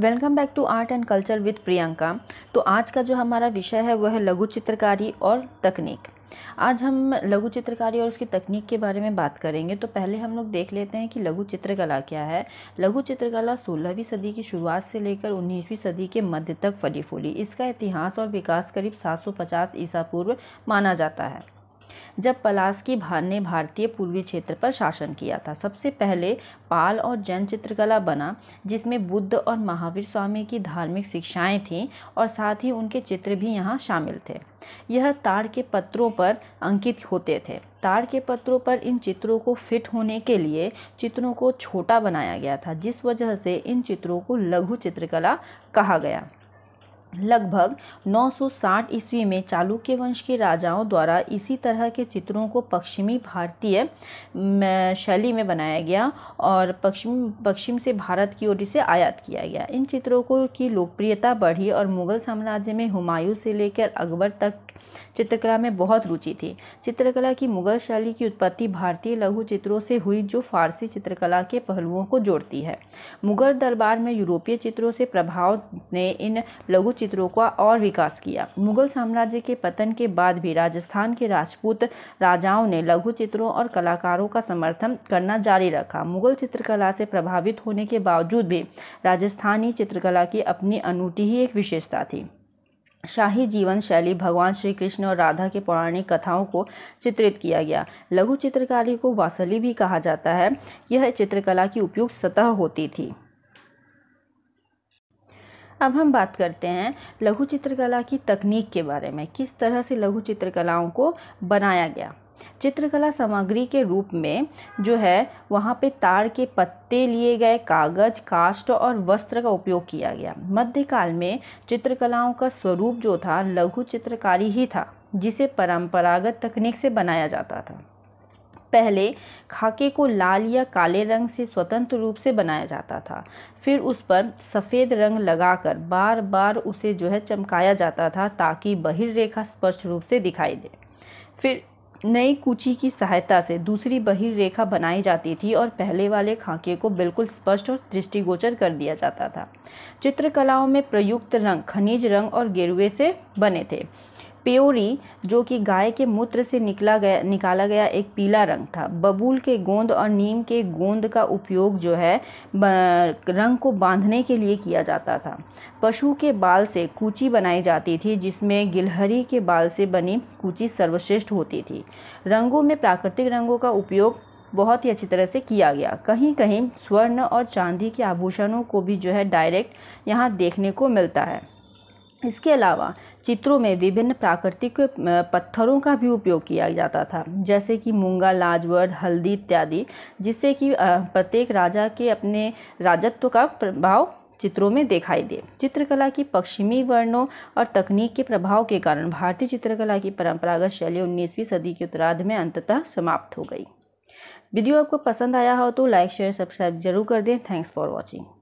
welcome back to art and culture with Priyanka तो आज का जो हमारा विषय है वह है लघु चित्रकारी और तकनीक आज हम लघु चित्रकारी और उसकी तकनीक के बारे में बात करेंगे तो पहले हम लोग देख लेते हैं कि लघु चित्रकला क्या है लघु चित्रकला 16वीं सदी की शुरुआत से लेकर 19वीं सदी के मध्य तक फली फूली इसका इतिहास और विकास करीब 750 ईसा पूर्व माना जाता है जब पलास की भार ने भारतीय पूर्वी क्षेत्र पर शासन किया था सबसे पहले पाल और जैन चित्रकला बना जिसमें बुद्ध और महावीर स्वामी की धार्मिक शिक्षाएं थीं और साथ ही उनके चित्र भी यहाँ शामिल थे यह ताड़ के पत्रों पर अंकित होते थे ताड़ के पत्रों पर इन चित्रों को फिट होने के लिए चित्रों को छोटा बनाया गया था जिस वजह से इन चित्रों को लघु चित्रकला कहा गया लगभग 960 ईस्वी में चालुक्य वंश के राजाओं द्वारा इसी तरह के चित्रों को पश्चिमी भारतीय शैली में बनाया गया और पश्चिम पश्चिम से भारत की ओर से आयात किया गया इन चित्रों को की लोकप्रियता बढ़ी और मुगल साम्राज्य में हुमायूं से लेकर अकबर तक चित्रकला में बहुत रुचि थी चित्रकला की मुगल शैली की उत्पत्ति भारतीय लघु चित्रों से हुई जो फारसी चित्रकला के पहलुओं को जोड़ती है मुगल दरबार में यूरोपीय चित्रों से प्रभाव ने इन लघु चित्रों का और विकास किया मुगल साम्राज्य के पतन के बाद भी राजस्थान के राजपूत राजाओं ने लघु चित्रों और कलाकारों का समर्थन करना जारी रखा मुगल चित्रकला से प्रभावित होने के बावजूद भी राजस्थानी चित्रकला की अपनी अनूठी ही एक विशेषता थी शाही जीवन शैली भगवान श्री कृष्ण और राधा के पौराणिक कथाओं को चित्रित किया गया लघु चित्रकारी को वासली भी कहा जाता है यह चित्रकला की उपयुक्त सतह होती थी अब हम बात करते हैं लघु चित्रकला की तकनीक के बारे में किस तरह से लघु चित्रकलाओं को बनाया गया चित्रकला सामग्री के रूप में जो है वहाँ पे ताड़ के पत्ते लिए गए कागज काष्ट और वस्त्र का उपयोग किया गया मध्यकाल में चित्रकलाओं का स्वरूप जो था लघु चित्रकारी ही था जिसे परंपरागत तकनीक से बनाया जाता था पहले खाके को लाल या काले रंग से स्वतंत्र रूप से बनाया जाता था फिर उस पर सफ़ेद रंग लगाकर बार बार उसे जो है चमकाया जाता था ताकि बहिर्रेखा स्पष्ट रूप से दिखाई दे फिर नई कूची की सहायता से दूसरी बहिर रेखा बनाई जाती थी और पहले वाले खाके को बिल्कुल स्पष्ट और दृष्टिगोचर कर दिया जाता था चित्रकलाओं में प्रयुक्त रंग खनिज रंग और गेरुए से बने थे प्योरी जो कि गाय के मूत्र से निकला गया निकाला गया एक पीला रंग था बबूल के गोंद और नीम के गोंद का उपयोग जो है रंग को बांधने के लिए किया जाता था पशु के बाल से कूची बनाई जाती थी जिसमें गिलहरी के बाल से बनी कूची सर्वश्रेष्ठ होती थी रंगों में प्राकृतिक रंगों का उपयोग बहुत ही अच्छी तरह से किया गया कहीं कहीं स्वर्ण और चांदी के आभूषणों को भी जो है डायरेक्ट यहाँ देखने को मिलता है इसके अलावा चित्रों में विभिन्न प्राकृतिक पत्थरों का भी उपयोग किया जाता था जैसे कि मूंगा लाजवर्द हल्दी इत्यादि जिससे कि प्रत्येक राजा के अपने राजत्व का प्रभाव चित्रों में दिखाई दे चित्रकला की पश्चिमी वर्णों और तकनीक के प्रभाव के कारण भारतीय चित्रकला की परंपरागत शैली उन्नीसवीं सदी के उत्तराध में अंततः समाप्त हो गई वीडियो आपको पसंद आया हो तो लाइक शेयर सब्सक्राइब जरूर कर दें थैंक्स फॉर वॉचिंग